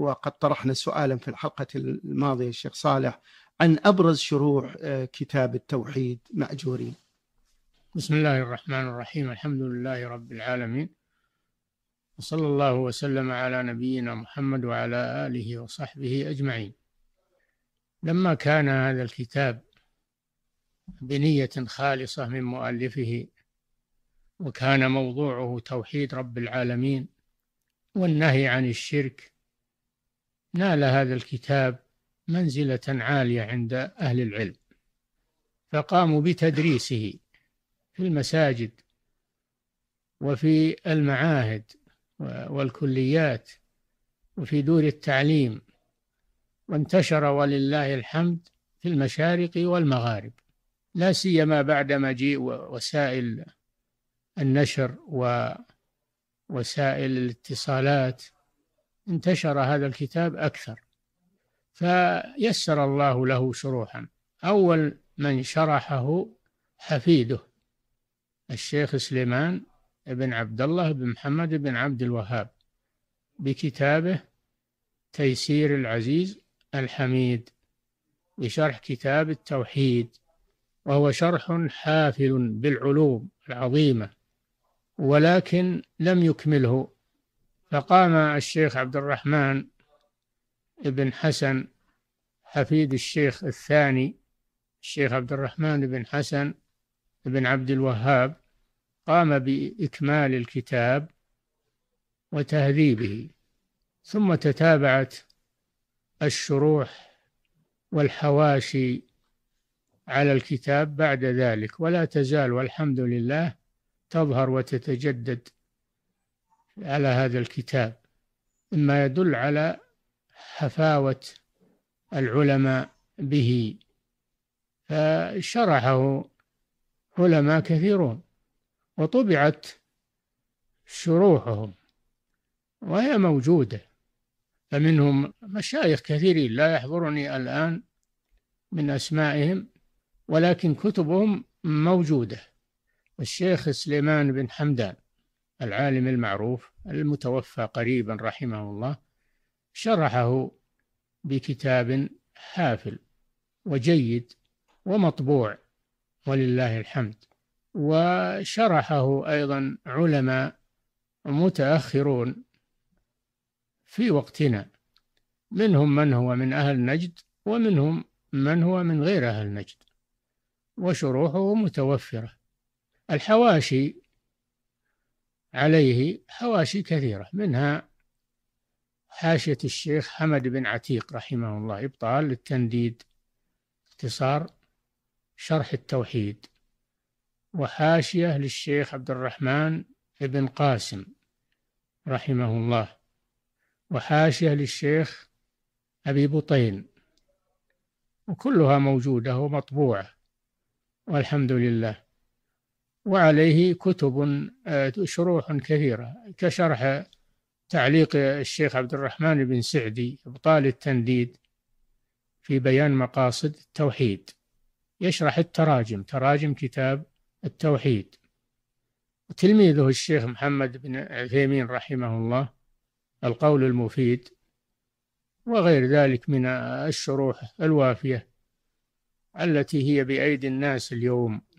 وقد طرحنا سؤالا في الحلقة الماضية الشيخ صالح عن أبرز شروح آه، كتاب التوحيد مأجورين بسم الله الرحمن الرحيم الحمد لله رب العالمين وصلى الله وسلم على نبينا محمد وعلى آله وصحبه أجمعين لما كان هذا الكتاب بنية خالصة من مؤلفه وكان موضوعه توحيد رب العالمين والنهي عن الشرك نال هذا الكتاب منزلة عالية عند أهل العلم فقاموا بتدريسه في المساجد وفي المعاهد والكليات وفي دور التعليم وانتشر ولله الحمد في المشارق والمغارب لا سيما بعد مجيء وسائل النشر ووسائل الاتصالات انتشر هذا الكتاب أكثر فيسر الله له شروحا أول من شرحه حفيده الشيخ سليمان بن عبد الله بن محمد بن عبد الوهاب بكتابه تيسير العزيز الحميد بشرح كتاب التوحيد وهو شرح حافل بالعلوم العظيمه ولكن لم يكمله فقام الشيخ عبد الرحمن بن حسن حفيد الشيخ الثاني الشيخ عبد الرحمن بن حسن بن عبد الوهاب قام بإكمال الكتاب وتهذيبه ثم تتابعت الشروح والحواشي على الكتاب بعد ذلك ولا تزال والحمد لله تظهر وتتجدد على هذا الكتاب مما يدل على حفاوة العلماء به فشرحه علماء كثيرون وطبعت شروحهم وهي موجودة فمنهم مشايخ كثيرين لا يحضرني الآن من أسمائهم ولكن كتبهم موجودة الشيخ سليمان بن حمدان العالم المعروف المتوفى قريبا رحمه الله شرحه بكتاب حافل وجيد ومطبوع ولله الحمد وشرحه ايضا علماء متاخرون في وقتنا منهم من هو من اهل نجد ومنهم من هو من غير اهل نجد وشروحه متوفره الحواشي عليه حواشي كثيرة منها حاشية الشيخ حمد بن عتيق رحمه الله إبطال للتنديد اختصار شرح التوحيد وحاشية للشيخ عبد الرحمن بن قاسم رحمه الله وحاشية للشيخ أبي بطين وكلها موجودة ومطبوعة والحمد لله وعليه كتب آه، شروح كثيرة كشرح تعليق الشيخ عبد الرحمن بن سعدي إبطال التنديد في بيان مقاصد التوحيد يشرح التراجم تراجم كتاب التوحيد وتلميذه الشيخ محمد بن عثيمين رحمه الله القول المفيد وغير ذلك من الشروح الوافية التي هي بأيدي الناس اليوم